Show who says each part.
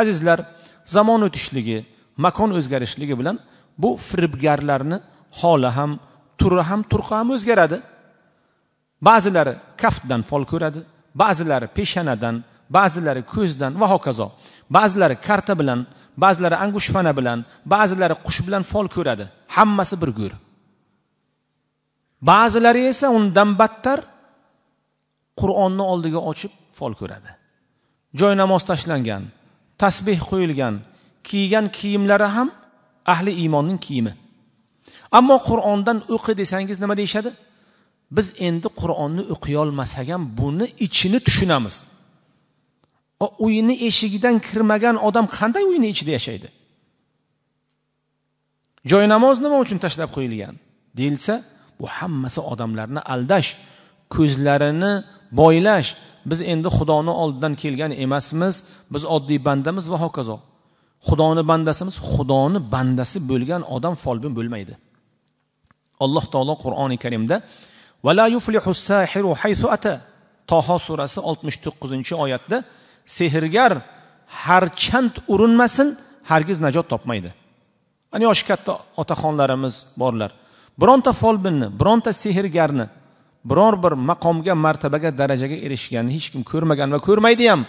Speaker 1: azizlar zamon o'tishligi makon o'zgarishligi bilan bu firibgarlarni holi ham turi ham turqi ham o'zgaradi ba'zilari kaftdan fol ko'radi ba'zilari peshanadan ba'zilari ko'zdan va hokazo ba'zilari karta bilan ba'zilari angushfana bilan ba'zilari qush bilan fol ko'radi hammasi bir go'r ba'zilari esa undan battar qur'onni oldiga ochib fol ko'radi joy namoz tashlangan tasbeh qo'yilgan kiygan kiyimlari ham ahli iymonning kiyimi ammo qur'ondan o'qi desangiz nima deyishadi biz endi qur'onni o'qiyolmasak ham buni ichini tushunamiz uyni eshigidan kirmagan odam qanday uyni ichida yashaydi joy namoz nima uchun tashlab qo'yilgan deyilsa bu hammasi odamlarni aldash ko'zlarini boylash biz endi xudoni oldidan kelgan emasmiz biz oddiy bandamiz va hokazo xudoni bandasimiz xudoni bandasi bo'lgan odam folbin bo'lmaydi alloh taolo qur'oni karimda vala yuflihu sahiru ata toho surasi oltmish to'qqizinchi oyatda sehrgar harchand urinmasin hargiz najot topmaydi ana yoshi katta otaxonlarimiz borlar bironta folbinni bironta sehrgarni biror bir maqomga martabaga darajaga erishganini hech kim ko'rmagan va ko'rmaydi ham